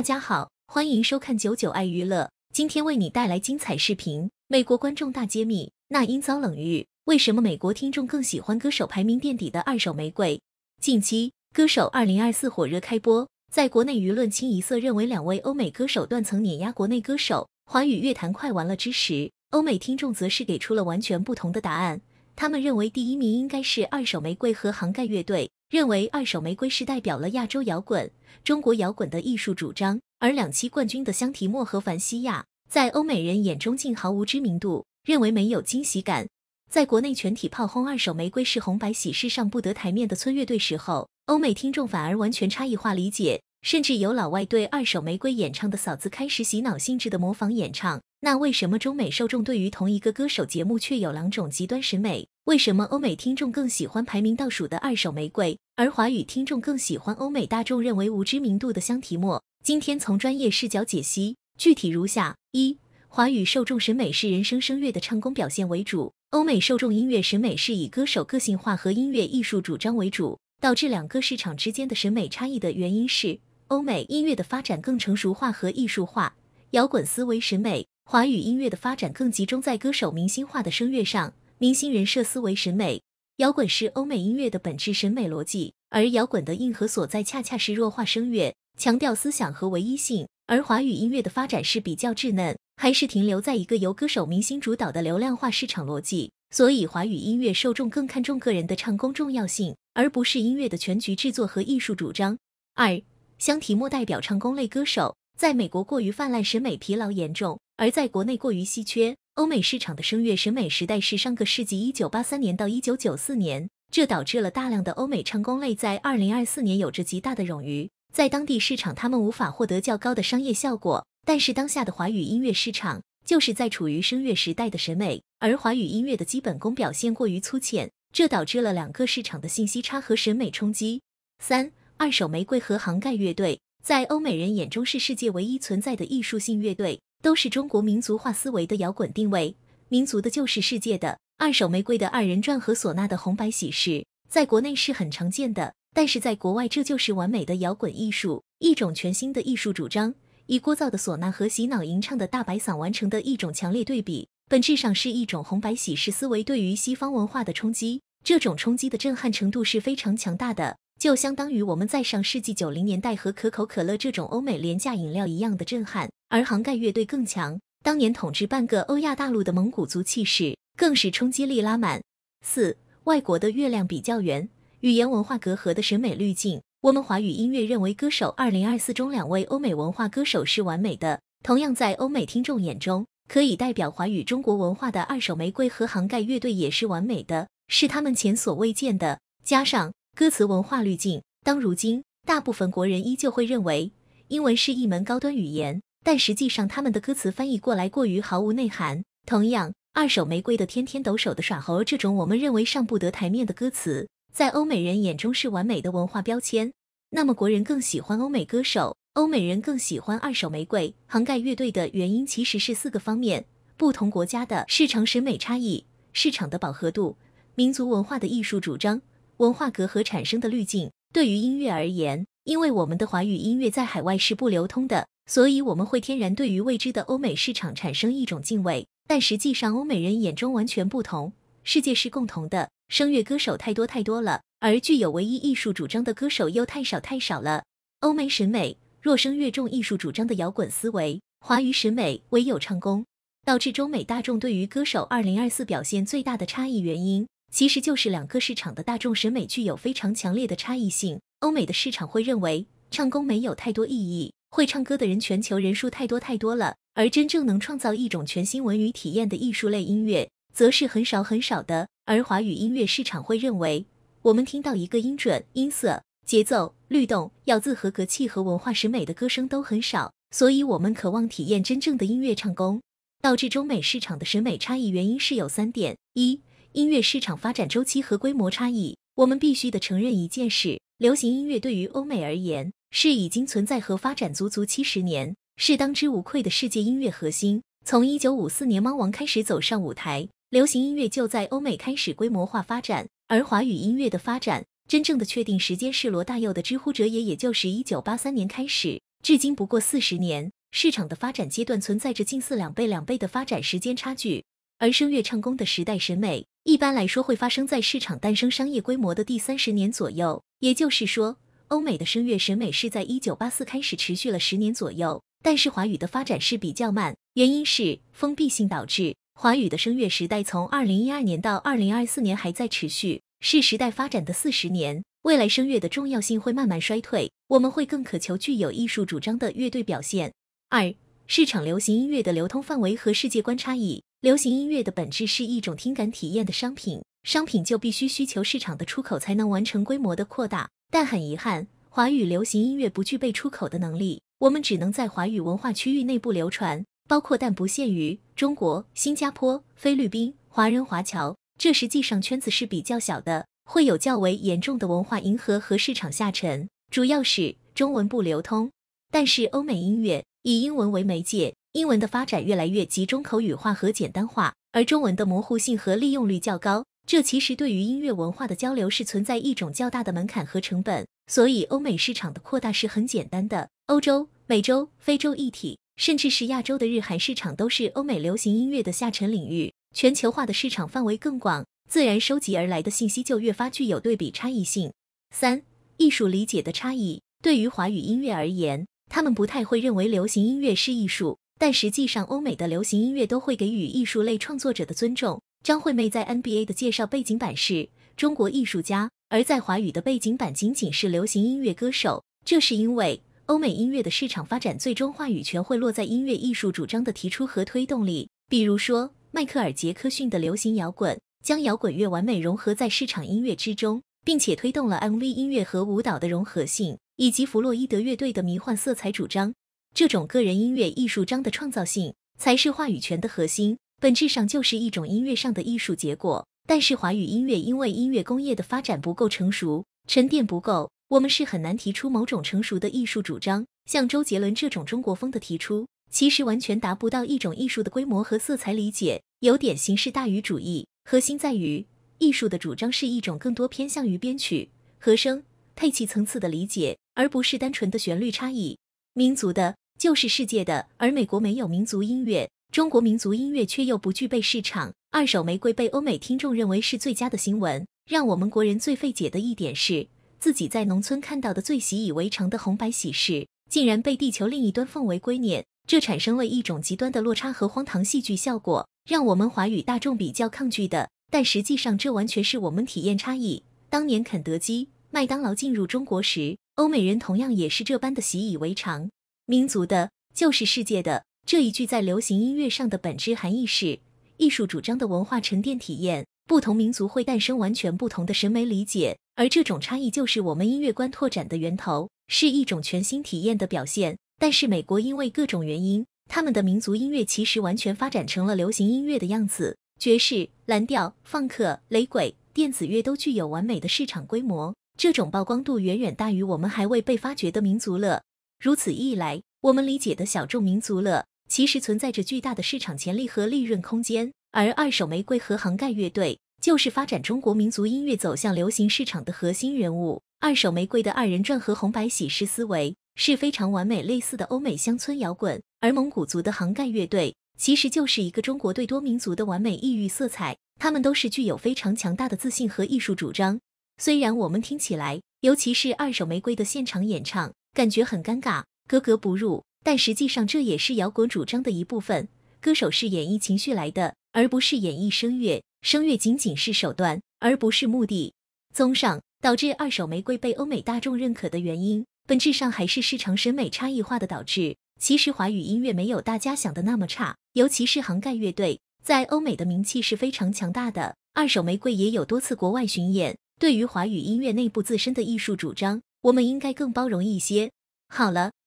大家好，欢迎收看九九爱娱乐，今天为你带来精彩视频。美国观众大揭秘，那英遭冷遇，为什么美国听众更喜欢歌手排名垫底的二手玫瑰？近期《歌手2024》火热开播，在国内舆论清一色认为两位欧美歌手断层碾压国内歌手，华语乐坛快完了之时，欧美听众则是给出了完全不同的答案。他们认为第一名应该是二手玫瑰和杭盖乐队。认为二手玫瑰是代表了亚洲摇滚、中国摇滚的艺术主张，而两期冠军的香缇莫和凡西亚在欧美人眼中竟毫无知名度，认为没有惊喜感。在国内全体炮轰二手玫瑰是红白喜事上不得台面的村乐队时候，欧美听众反而完全差异化理解，甚至有老外对二手玫瑰演唱的嫂子开始洗脑性质的模仿演唱。那为什么中美受众对于同一个歌手节目却有两种极端审美？为什么欧美听众更喜欢排名倒数的二手玫瑰，而华语听众更喜欢欧美大众认为无知名度的香缇莫？今天从专业视角解析，具体如下：一、华语受众审美是人声声乐的唱功表现为主，欧美受众音乐审美是以歌手个性化和音乐艺术主张为主，导致两个市场之间的审美差异的原因是欧美音乐的发展更成熟化和艺术化，摇滚思维审美。华语音乐的发展更集中在歌手明星化的声乐上，明星人设思维审美，摇滚是欧美音乐的本质审美逻辑，而摇滚的硬核所在恰恰是弱化声乐，强调思想和唯一性，而华语音乐的发展是比较稚嫩，还是停留在一个由歌手明星主导的流量化市场逻辑，所以华语音乐受众更看重个人的唱功重要性，而不是音乐的全局制作和艺术主张。二，香缇莫代表唱功类歌手，在美国过于泛滥，审美疲劳严重。而在国内过于稀缺，欧美市场的声乐审美时代是上个世纪一九八三年到一九九四年，这导致了大量的欧美唱功类在二零二四年有着极大的冗余，在当地市场他们无法获得较高的商业效果。但是当下的华语音乐市场就是在处于声乐时代的审美，而华语音乐的基本功表现过于粗浅，这导致了两个市场的信息差和审美冲击。三，二手玫瑰和杭盖乐队在欧美人眼中是世界唯一存在的艺术性乐队。都是中国民族化思维的摇滚定位，民族的，就是世界的。二手玫瑰的二人转和唢呐的红白喜事，在国内是很常见的，但是在国外，这就是完美的摇滚艺术，一种全新的艺术主张，以聒噪的唢呐和洗脑吟唱的大白嗓完成的一种强烈对比，本质上是一种红白喜事思维对于西方文化的冲击。这种冲击的震撼程度是非常强大的，就相当于我们在上世纪九零年代和可口可乐这种欧美廉价饮料一样的震撼。而杭盖乐队更强，当年统治半个欧亚大陆的蒙古族气势更是冲击力拉满。四外国的月亮比较圆，语言文化隔阂的审美滤镜，我们华语音乐认为歌手二零二四中两位欧美文化歌手是完美的。同样在欧美听众眼中，可以代表华语中国文化的二手玫瑰和杭盖乐队也是完美的，是他们前所未见的。加上歌词文化滤镜，当如今大部分国人依旧会认为英文是一门高端语言。但实际上，他们的歌词翻译过来过于毫无内涵。同样，二手玫瑰的“天天抖手的耍猴”这种我们认为上不得台面的歌词，在欧美人眼中是完美的文化标签。那么，国人更喜欢欧美歌手，欧美人更喜欢二手玫瑰、涵盖乐队的原因，其实是四个方面：不同国家的市场审美差异、市场的饱和度、民族文化的艺术主张、文化隔阂产生的滤镜。对于音乐而言，因为我们的华语音乐在海外是不流通的。所以我们会天然对于未知的欧美市场产生一种敬畏，但实际上欧美人眼中完全不同，世界是共同的。声乐歌手太多太多了，而具有唯一艺术主张的歌手又太少太少了。欧美审美若声乐重艺术主张的摇滚思维，华语审美唯有唱功，导致中美大众对于歌手二零二四表现最大的差异原因，其实就是两个市场的大众审美具有非常强烈的差异性。欧美的市场会认为唱功没有太多意义。会唱歌的人，全球人数太多太多了，而真正能创造一种全新文娱体验的艺术类音乐，则是很少很少的。而华语音乐市场会认为，我们听到一个音准、音色、节奏、律动、咬字和格气和文化审美的歌声都很少，所以我们渴望体验真正的音乐唱功。导致中美市场的审美差异原因是有三点：一、音乐市场发展周期和规模差异。我们必须得承认一件事：流行音乐对于欧美而言。是已经存在和发展足足七十年，是当之无愧的世界音乐核心。从一九五四年《猫王》开始走上舞台，流行音乐就在欧美开始规模化发展。而华语音乐的发展，真正的确定时间是罗大佑的《知乎者也》，也就是一九八三年开始，至今不过四十年。市场的发展阶段存在着近似两倍、两倍的发展时间差距。而声乐唱功的时代审美，一般来说会发生在市场诞生商业规模的第三十年左右，也就是说。欧美的声乐审美是在一九八四开始，持续了十年左右。但是华语的发展是比较慢，原因是封闭性导致。华语的声乐时代从二零一二年到二零二四年还在持续，是时代发展的四十年。未来声乐的重要性会慢慢衰退，我们会更渴求具有艺术主张的乐队表现。二、市场流行音乐的流通范围和世界观差异。流行音乐的本质是一种听感体验的商品，商品就必须需求市场的出口才能完成规模的扩大。但很遗憾，华语流行音乐不具备出口的能力，我们只能在华语文化区域内部流传，包括但不限于中国、新加坡、菲律宾、华人华侨。这实际上圈子是比较小的，会有较为严重的文化迎合和市场下沉。主要是中文不流通，但是欧美音乐以英文为媒介，英文的发展越来越集中口语化和简单化，而中文的模糊性和利用率较高。这其实对于音乐文化的交流是存在一种较大的门槛和成本，所以欧美市场的扩大是很简单的。欧洲、美洲、非洲一体，甚至是亚洲的日韩市场都是欧美流行音乐的下沉领域。全球化的市场范围更广，自然收集而来的信息就越发具有对比差异性。三、艺术理解的差异，对于华语音乐而言，他们不太会认为流行音乐是艺术，但实际上欧美的流行音乐都会给予艺术类创作者的尊重。张惠妹在 NBA 的介绍背景板是中国艺术家，而在华语的背景板仅仅是流行音乐歌手。这是因为欧美音乐的市场发展，最终话语权会落在音乐艺术主张的提出和推动力。比如说，迈克尔·杰克逊的流行摇滚，将摇滚乐完美融合在市场音乐之中，并且推动了 MV 音乐和舞蹈的融合性，以及弗洛伊德乐队的迷幻色彩主张。这种个人音乐艺术张的创造性，才是话语权的核心。本质上就是一种音乐上的艺术结果，但是华语音乐因为音乐工业的发展不够成熟，沉淀不够，我们是很难提出某种成熟的艺术主张。像周杰伦这种中国风的提出，其实完全达不到一种艺术的规模和色彩理解，有点形式大于主义。核心在于艺术的主张是一种更多偏向于编曲、和声、配器层次的理解，而不是单纯的旋律差异。民族的就是世界的，而美国没有民族音乐。中国民族音乐却又不具备市场。二手玫瑰被欧美听众认为是最佳的新闻，让我们国人最费解的一点是，自己在农村看到的最习以为常的红白喜事，竟然被地球另一端奉为圭臬，这产生了一种极端的落差和荒唐戏剧效果，让我们华语大众比较抗拒的。但实际上，这完全是我们体验差异。当年肯德基、麦当劳进入中国时，欧美人同样也是这般的习以为常。民族的就是世界的。这一句在流行音乐上的本质含义是，艺术主张的文化沉淀体验，不同民族会诞生完全不同的审美理解，而这种差异就是我们音乐观拓展的源头，是一种全新体验的表现。但是美国因为各种原因，他们的民族音乐其实完全发展成了流行音乐的样子，爵士、蓝调、放克、雷鬼、电子乐都具有完美的市场规模，这种曝光度远远大于我们还未被发掘的民族乐。如此一来，我们理解的小众民族乐。其实存在着巨大的市场潜力和利润空间，而二手玫瑰和杭盖乐队就是发展中国民族音乐走向流行市场的核心人物。二手玫瑰的二人转和红白喜事思维是非常完美，类似的欧美乡村摇滚，而蒙古族的杭盖乐队其实就是一个中国对多民族的完美异域色彩。他们都是具有非常强大的自信和艺术主张。虽然我们听起来，尤其是二手玫瑰的现场演唱，感觉很尴尬，格格不入。但实际上，这也是摇滚主张的一部分。歌手是演绎情绪来的，而不是演绎声乐。声乐仅仅是手段，而不是目的。综上，导致二手玫瑰被欧美大众认可的原因，本质上还是市场审美差异化的导致。其实华语音乐没有大家想的那么差，尤其是杭盖乐队在欧美的名气是非常强大的。二手玫瑰也有多次国外巡演。对于华语音乐内部自身的艺术主张，我们应该更包容一些。好了。